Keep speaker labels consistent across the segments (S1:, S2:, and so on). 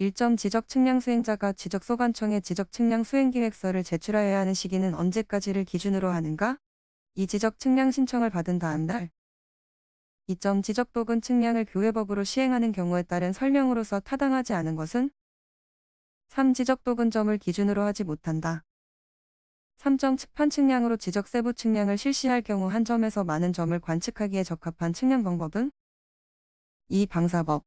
S1: 일정 지적 측량 수행자가 지적 소관청에 지적 측량 수행 기획서를 제출하여야 하는 시기는 언제까지를 기준으로 하는가? 이 지적 측량 신청을 받은 다음 날 2점 지적 도근 측량을 교회법으로 시행하는 경우에 따른 설명으로서 타당하지 않은 것은 3. 지적 도근점을 기준으로 하지 못한다. 3점 측판 측량으로 지적 세부 측량을 실시할 경우 한 점에서 많은 점을 관측하기에 적합한 측량 방법은 2. 방사법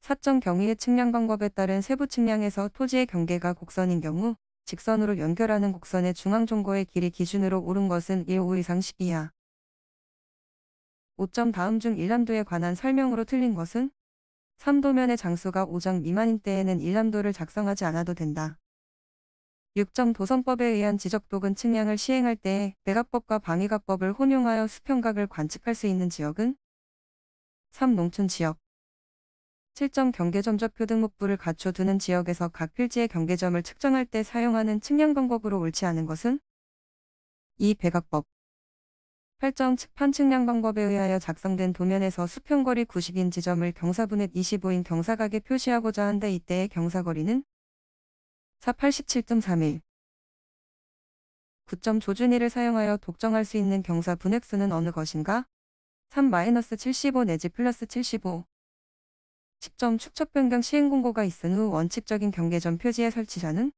S1: 사정 경위의 측량 방법에 따른 세부 측량에서 토지의 경계가 곡선인 경우 직선으로 연결하는 곡선의 중앙종거의 길이 기준으로 오른 것은 1호 이상 10야 5점 다음 중 일람도에 관한 설명으로 틀린 것은 3도면의 장수가 5장 미만인 때에는 일람도를 작성하지 않아도 된다. 6점 도선법에 의한 지적도근 측량을 시행할 때에 백악법과 방위각법을 혼용하여 수평각을 관측할 수 있는 지역은 3. 농촌지역 7점 경계점좌표 등목부를 갖춰두는 지역에서 각 필지의 경계점을 측정할 때 사용하는 측량 방법으로 옳지 않은 것은 2. 배각법 8점 측판 측량 방법에 의하여 작성된 도면에서 수평거리 90인 지점을 경사분의 25인 경사각에 표시하고자 한데 이때의 경사거리는 4. 87.31 9점 조준이를 사용하여 독정할 수 있는 경사 분액수는 어느 것인가? 3-75 내지 플러스 75 10점 축척 변경 시행 공고가 있은 후 원칙적인 경계점 표지에 설치자는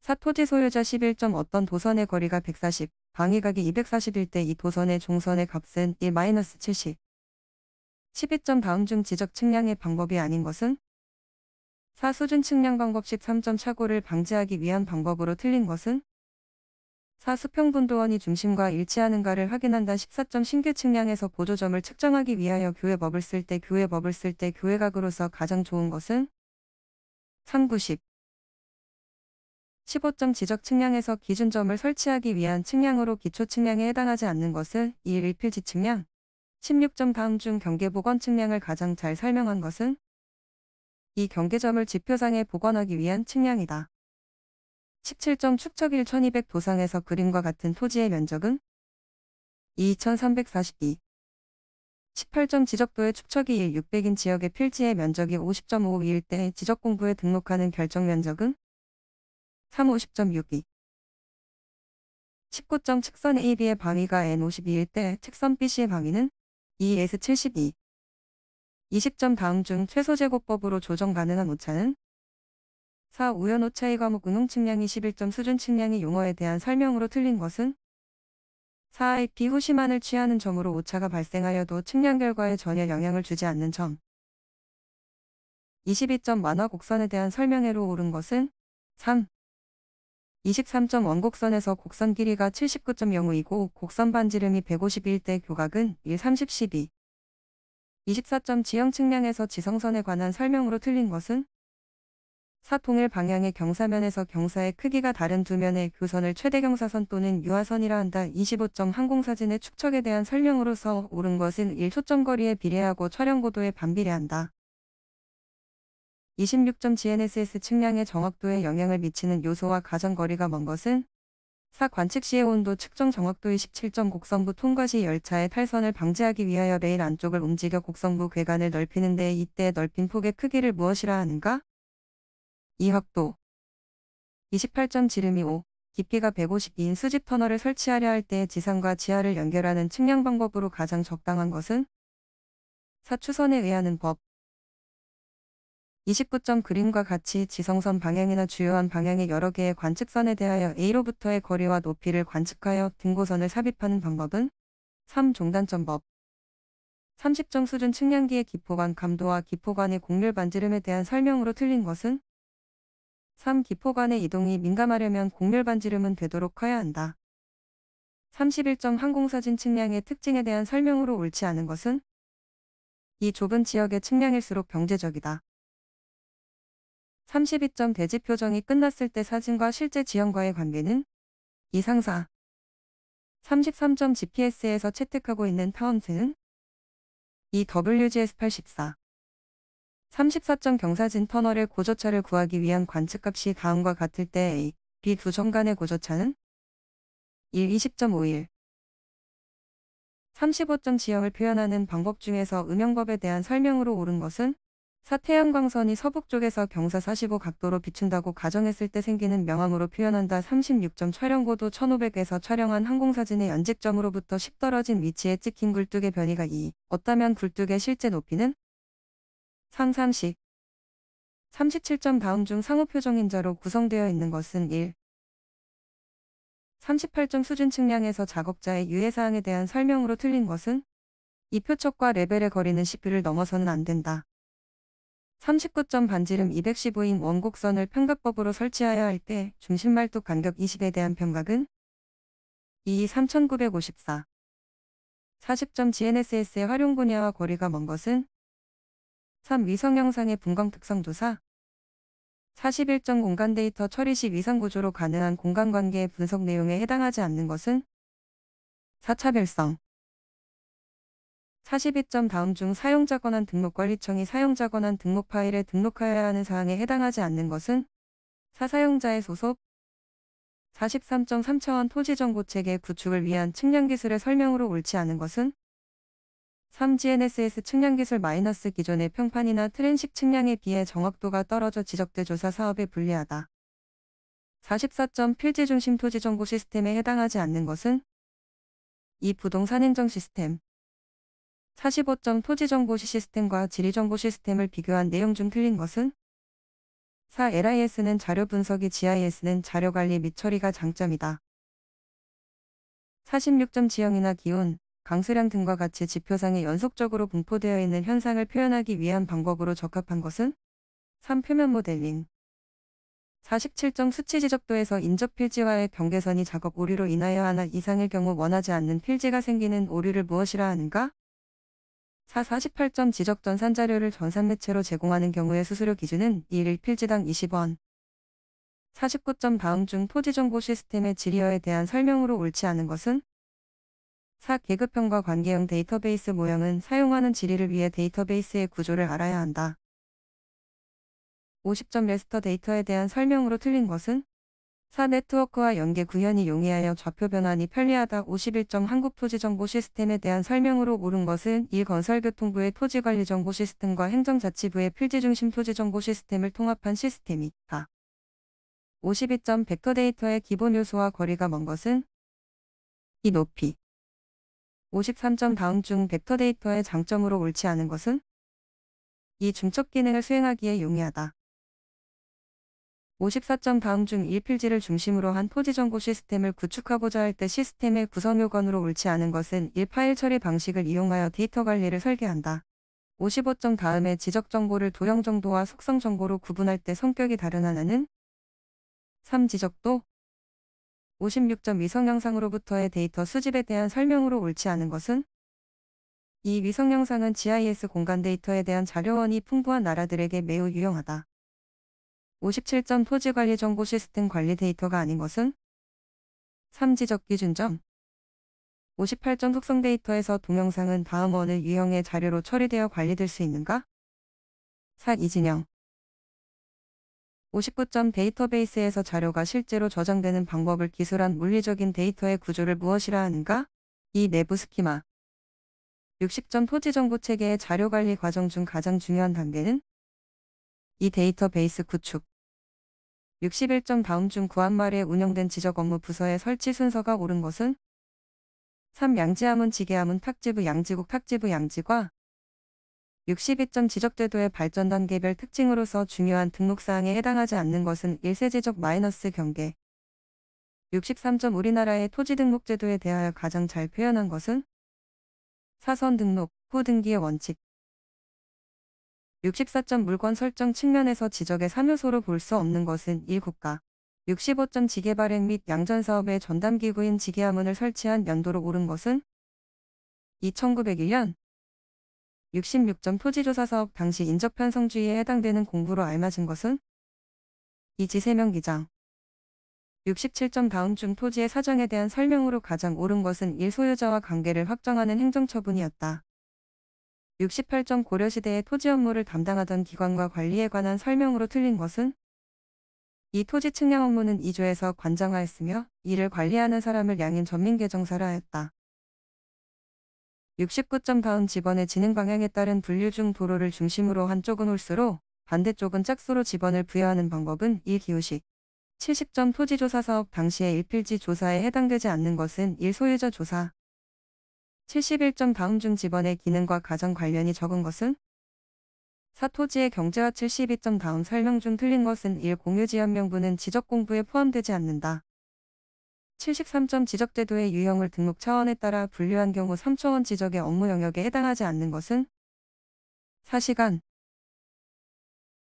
S1: 사토지 소유자 11점 어떤 도선의 거리가 140, 방위각이 241대이 도선의 종선의 값은 1-70. 12점 다음 중 지적 측량의 방법이 아닌 것은 4. 수준 측량 방법식 3점 착오를 방지하기 위한 방법으로 틀린 것은 4. 수평분도원이 중심과 일치하는가를 확인한다. 14점 신규 측량에서 보조점을 측정하기 위하여 교회법을 쓸 때 교회법을 쓸 때 교회각으로서 가장 좋은 것은 390 15점 지적 측량에서 기준점을 설치하기 위한 측량으로 기초 측량에 해당하지 않는 것은 2일 1필지 측량 16점 다음 중 경계 복원 측량을 가장 잘 설명한 것은 이 경계점을 지표상에 복원하기 위한 측량이다. 17점 축척 1200 도상에서 그림과 같은 토지의 면적은 2342 18점 지적도의 축척이 1 600인 지역의 필지의 면적이 50.52일 때 지적공부에 등록하는 결정 면적은 350.62 19점 측선 AB의 방위가 N52일 때 측선 BC의 방위는 e s 7 2 20점 다음 중 최소 제곱법으로 조정 가능한 오차는 4. 우연오차의 과목 응용 측량이 11점 수준 측량이 용어에 대한 설명으로 틀린 것은 4. IP 후시만을 취하는 점으로 오차가 발생하여도 측량 결과에 전혀 영향을 주지 않는 점 22점 완화 곡선에 대한 설명회로 옳은 것은 3. 23점 원곡선에서 곡선 길이가 79.05이고 곡선 반지름이 151대 교각은 1, 30, 12. 24점 지형 측량에서 지성선에 관한 설명으로 틀린 것은 사통일 방향의 경사면에서 경사의 크기가 다른 두 면의 교선을 최대경사선 또는 유화선이라 한다. 25점 항공사진의 축척에 대한 설명으로서 옳은 것은 1초점 거리에 비례하고 촬영 고도에 반비례한다. 26점 GNSS 측량의 정확도에 영향을 미치는 요소와 가장 거리가 먼 것은 사 관측 시의 온도 측정 정확도의 17점 곡선부 통과 시 열차의 탈선을 방지하기 위하여 레일 안쪽을 움직여 곡선부 괴관을 넓히는 데 이때 넓힌 폭의 크기를 무엇이라 하는가? 2학도 28전 지름이 5, 깊이가 152인 수집 터널을 설치하려 할 때 지상과 지하를 연결하는 측량 방법으로 가장 적당한 것은 사추선에 의하는 법 29점 그림과 같이 지성선 방향이나 주요한 방향의 여러 개의 관측선에 대하여 A로부터의 거리와 높이를 관측하여 등고선을 삽입하는 방법은 3. 종단점법 30점 수준 측량기의 기포관 감도와 기포관의 공률 반지름에 대한 설명으로 틀린 것은 3. 기포 간의 이동이 민감하려면 공렬 반지름은 되도록 커야 한다. 31점 항공사진 측량의 특징에 대한 설명으로 옳지 않은 것은 이 좁은 지역의 측량일수록 경제적이다 32점 대지 표정이 끝났을 때 사진과 실제 지형과의 관계는 이상사 33점 GPS에서 채택하고 있는 파운트는 EWGS 84 34점 경사진 터널의 고저차를 구하기 위한 관측값이 다음과 같을 때 A, B 두 정간의 고저차는 1. 20.51 3 5 0 지형을 표현하는 방법 중에서 음영법에 대한 설명으로 옳은 것은 사태양광선이 서북쪽에서 경사 45 각도로 비춘다고 가정했을 때 생기는 명암으로 표현한다. 36점 촬영고도 1500에서 촬영한 항공사진의 연직점으로부터 10 떨어진 위치에 찍힌 굴뚝의 변이가 2. 어다면 굴뚝의 실제 높이는 상상식 37점 다음 중 상호표정인자로 구성되어 있는 것은 1. 38점 수준 측량에서 작업자의 유해사항에 대한 설명으로 틀린 것은 이 표척과 레벨의 거리는 10뷰를 넘어서는 안 된다. 39점 반지름 215인 원곡선을 평각법으로 설치하여야 할 때 중심말뚝 간격 20에 대한 평각은 2 3954 40점 GNSS의 활용 분야와 거리가 먼 것은 3. 위성 영상의 분광 특성 조사 41점 공간 데이터 처리 시 위상 구조로 가능한 공간 관계의 분석 내용에 해당하지 않는 것은 4차별성 42점 다음 중 사용자 권한 등록 관리청이 사용자 권한 등록 파일에 등록하여야 하는 사항에 해당하지 않는 것은 사사용자의 소속 43.3차원 토지 정보 체계 구축을 위한 측량 기술의 설명으로 옳지 않은 것은 3GNSS 측량기술 마이너스 기존의 평판이나 트랜식 측량에 비해 정확도가 떨어져 지적대 조사 사업에 불리하다. 4 4 필지 중심 토지 정보 시스템에 해당하지 않는 것은 이 부동산 행정 시스템 45점 토지 정보 시스템과 지리 정보 시스템을 비교한 내용 중 틀린 것은 4. LIS는 자료 분석이 GIS는 자료 관리 및 처리가 장점이다. 46점 지형이나 기온, 강수량 등과 같이 지표상에 연속적으로 분포되어 있는 현상을 표현하기 위한 방법으로 적합한 것은 3. 표면 모델링 47점 수치 지적도에서 인접 필지와의 경계선이 작업 오류로 인하여 하나 이상일 경우 원하지 않는 필지가 생기는 오류를 무엇이라 하는가? 4. 48점 지적전 산자료를 전산매체로 제공하는 경우의 수수료 기준은 1일 필지당 20원 49점 다음 중 토지정보 시스템의 질의어에 대한 설명으로 옳지 않은 것은 사 계급형과 관계형 데이터베이스 모형은 사용하는 질의를 위해 데이터베이스의 구조를 알아야 한다. 50점 레스터 데이터에 대한 설명으로 틀린 것은 사 네트워크와 연계 구현이 용이하여 좌표 변환이 편리하다 51점 한국 토지 정보 시스템에 대한 설명으로 옳은 것은 1 건설교통부의 토지관리 정보 시스템과 행정자치부의 필지 중심 토지 정보 시스템을 통합한 시스템이다. 52점 벡터 데이터의 기본 요소와 거리가 먼 것은 이 높이 53점 다음 중 벡터 데이터의 장점으로 옳지 않은 것은? 이 중첩 기능을 수행하기에 용이하다. 54점 다음 중 1필지를 중심으로 한 토지 정보 시스템을 구축하고자 할 때 시스템의 구성 요건으로 옳지 않은 것은 1파일 처리 방식을 이용하여 데이터 관리를 설계한다. 55점 다음에 지적 정보를 도형 정도와 속성 정보로 구분할 때 성격이 다른 하나는 3. 지적도 56점 위성 영상으로부터의 데이터 수집에 대한 설명으로 옳지 않은 것은 이 위성 영상은 GIS 공간 데이터에 대한 자료원이 풍부한 나라들에게 매우 유용하다. 57점 토지 관리 정보 시스템 관리 데이터가 아닌 것은 3지적 기준점 58점 속성 데이터에서 동영상은 다음 어느 유형의 자료로 처리되어 관리될 수 있는가? 4. 이진영 59점 데이터베이스에서 자료가 실제로 저장되는 방법을 기술한 물리적인 데이터의 구조를 무엇이라 하는가? 이 내부 스키마. 60점 토지 정보 체계의 자료 관리 과정 중 가장 중요한 단계는 이 데이터베이스 구축. 61점 다음 중 구한 말에 운영된 지적 업무 부서의 설치 순서가 옳은 것은 3. 양지하은지게하은 탁지부 양지국 탁지부 양지과 62점 지적제도의 발전 단계별 특징으로서 중요한 등록사항에 해당하지 않는 것은 1세제적 마이너스 경계. 63점 우리나라의 토지등록제도에 대하여 가장 잘 표현한 것은 사선 등록 후 등기의 원칙. 64점 물건 설정 측면에서 지적의 3요소로 볼 수 없는 것은 1국가. 65점 지계 발행 및 양전 사업의 전담기구인 지계화문을 설치한 연도로 오른 것은 2901년 66점 토지조사 사업 당시 인접 편성주의에 해당되는 공부로 알맞은 것은 이지세명 기장 67점 다음 중 토지의 사정에 대한 설명으로 가장 옳은 것은 일 소유자와 관계를 확정하는 행정처분이었다. 68점 고려시대의 토지 업무를 담당하던 기관과 관리에 관한 설명으로 틀린 것은 이 토지 측량 업무는 2조에서 관장하였으며 이를 관리하는 사람을 양인 전민계정사라 하였다. 69.가운 점 집원의 진행 방향에 따른 분류 중 도로를 중심으로 한쪽은 홀수로 반대쪽은 짝수로 집원을 부여하는 방법은 이 기호식. 70점 토지조사 사업 당시의 일필지 조사에 해당되지 않는 것은 1소유자 조사. 71점 다음 중 집원의 기능과 가장 관련이 적은 것은 4토지의 경제와 72점 다음 설명 중 틀린 것은 1 공유지연 명분은 지적 공부에 포함되지 않는다. 73점 지적제도의 유형을 등록 차원에 따라 분류한 경우 3초원 지적의 업무 영역에 해당하지 않는 것은 4시간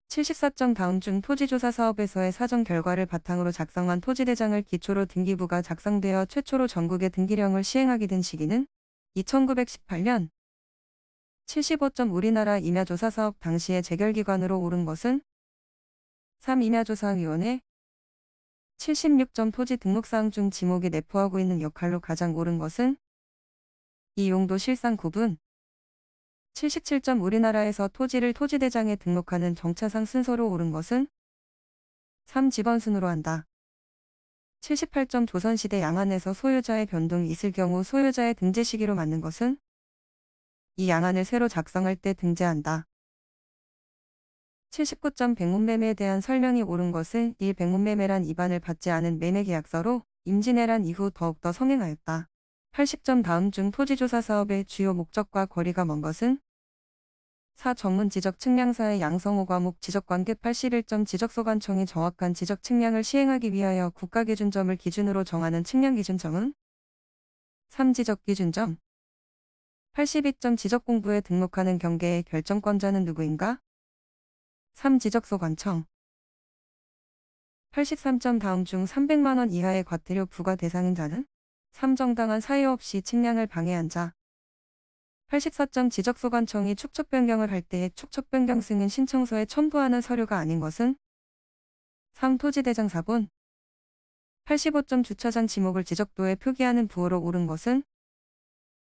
S1: 74점 다음 중 토지조사 사업에서의 사정 결과를 바탕으로 작성한 토지대장을 기초로 등기부가 작성되어 최초로 전국의 등기령을 시행하게 된 시기는 2918년 75점 우리나라 임야조사사업 당시의 재결기관으로 오른 것은 3임야조사위원회 76점 토지 등록사항 중 지목이 내포하고 있는 역할로 가장 옳은 것은 이 용도 실상 구분 77점 우리나라에서 토지를 토지대장에 등록하는 정차상 순서로 옳은 것은 3집원 순으로 한다. 78점 조선시대 양안에서 소유자의 변동이 있을 경우 소유자의 등재 시기로 맞는 것은 이 양안을 새로 작성할 때 등재한다. 7 9 1 0 0문매매에 대한 설명이 옳은 것은 이1 0 0문매매란 입안을 받지 않은 매매계약서로 임진왜란 이후 더욱더 성행하였다. 80점 다음 중 토지조사 사업의 주요 목적과 거리가 먼 것은 4. 전문 지적 측량사의 양성호 과목 지적관계 81점 지적소관청이 정확한 지적 측량을 시행하기 위하여 국가기준점을 기준으로 정하는 측량기준점은 3. 지적기준점 82점 지적공부에 등록하는 경계의 결정권자는 누구인가? 3. 지적소 관청 83점 다음 중 300만 원 이하의 과태료 부과 대상인 자는 3정당한 사유 없이 측량을 방해한 자 84점 지적소 관청이 축적 변경을 할 때의 축적 변경 승인 신청서에 첨부하는 서류가 아닌 것은 3. 토지대장 사본 85점 주차장 지목을 지적도에 표기하는 부호로 오른 것은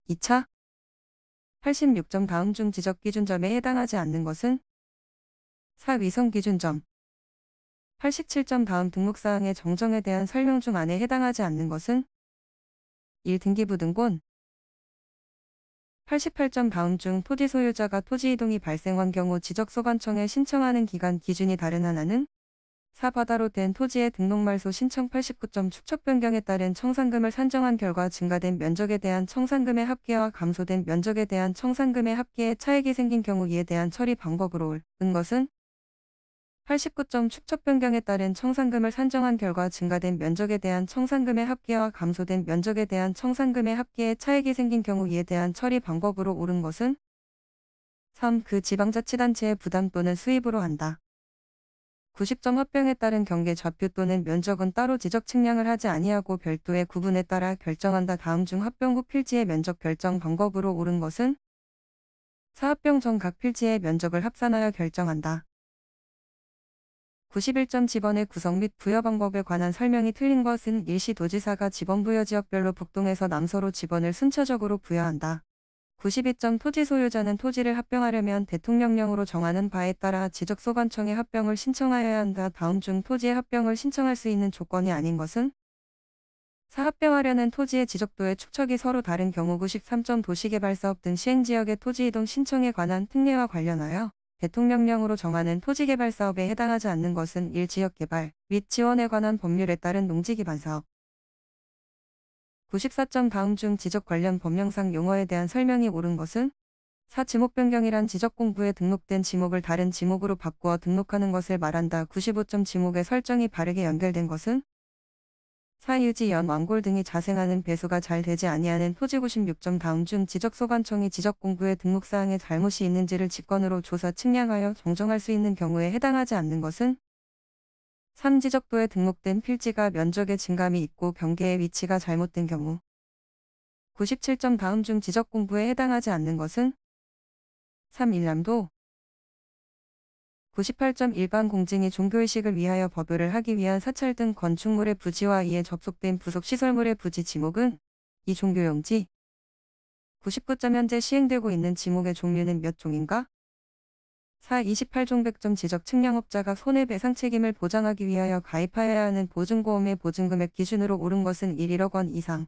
S1: 2차 86점 다음 중 지적 기준점에 해당하지 않는 것은 4. 위성 기준점 87점 다음 등록사항의 정정에 대한 설명 중 안에 해당하지 않는 것은 1. 등기부 등본 88점 다음 중 토지 소유자가 토지 이동이 발생한 경우 지적소관청에 신청하는 기간 기준이 다른 하나는 4. 바다로 된 토지의 등록말소 신청 89점 축척 변경에 따른 청산금을 산정한 결과 증가된 면적에 대한 청산금의 합계와 감소된 면적에 대한 청산금의 합계에 차액이 생긴 경우 이에 대한 처리 방법으로 올은 것은 89점 축척 변경에 따른 청산금을 산정한 결과 증가된 면적에 대한 청산금의 합계와 감소된 면적에 대한 청산금의 합계에 차액이 생긴 경우 이에 대한 처리 방법으로 옳은 것은 3. 그 지방자치단체의 부담 또는 수입으로 한다. 90점 합병에 따른 경계 좌표 또는 면적은 따로 지적 측량을 하지 아니하고 별도의 구분에 따라 결정한다. 다음 중 합병 후 필지의 면적 결정 방법으로 옳은 것은 4. 합병전 각 필지의 면적을 합산하여 결정한다. 91점 지번의 구성 및 부여 방법에 관한 설명이 틀린 것은 일시 도지사가 지원 부여 지역별로 북동에서 남서로 지원을 순차적으로 부여한다. 92점 토지 소유자는 토지를 합병하려면 대통령령으로 정하는 바에 따라 지적소관청에 합병을 신청하여야 한다. 다음 중 토지의 합병을 신청할 수 있는 조건이 아닌 것은 사합병하려는 토지의 지적도의 축척이 서로 다른 경우 93점 도시개발사업 등 시행지역의 토지이동 신청에 관한 특례와 관련하여 대통령령으로 정하는 토지개발 사업에 해당하지 않는 것은 1지역 개발 및 지원에 관한 법률에 따른 농지기반사업 94점 다음 중 지적 관련 법령상 용어에 대한 설명이 옳은 것은 4. 지목 변경이란 지적 공부에 등록된 지목을 다른 지목으로 바꾸어 등록하는 것을 말한다. 95점 지목의 설정이 바르게 연결된 것은 사유지 연 왕골 등이 자생하는 배수가 잘 되지 아니하는 토지 96점 다음 중 지적소관청이 지적공구의 등록사항에 잘못이 있는지를 직권으로 조사 측량하여 정정할 수 있는 경우에 해당하지 않는 것은 3지적도에 등록된 필지가 면적의 증감이 있고 경계의 위치가 잘못된 경우 97점 다음 중 지적공부에 해당하지 않는 것은 3. 일남도 98.1반 공증이 종교의식을 위하여 법요를 하기 위한 사찰 등 건축물의 부지와 이에 접속된 부속시설물의 부지 지목은 이 종교용지 99점 현재 시행되고 있는 지목의 종류는 몇 종인가? 4. 28종 백점 지적 측량업자가 손해배상 책임을 보장하기 위하여 가입하여야 하는 보증보험의 보증금액 기준으로 오른 것은 1 1억 원 이상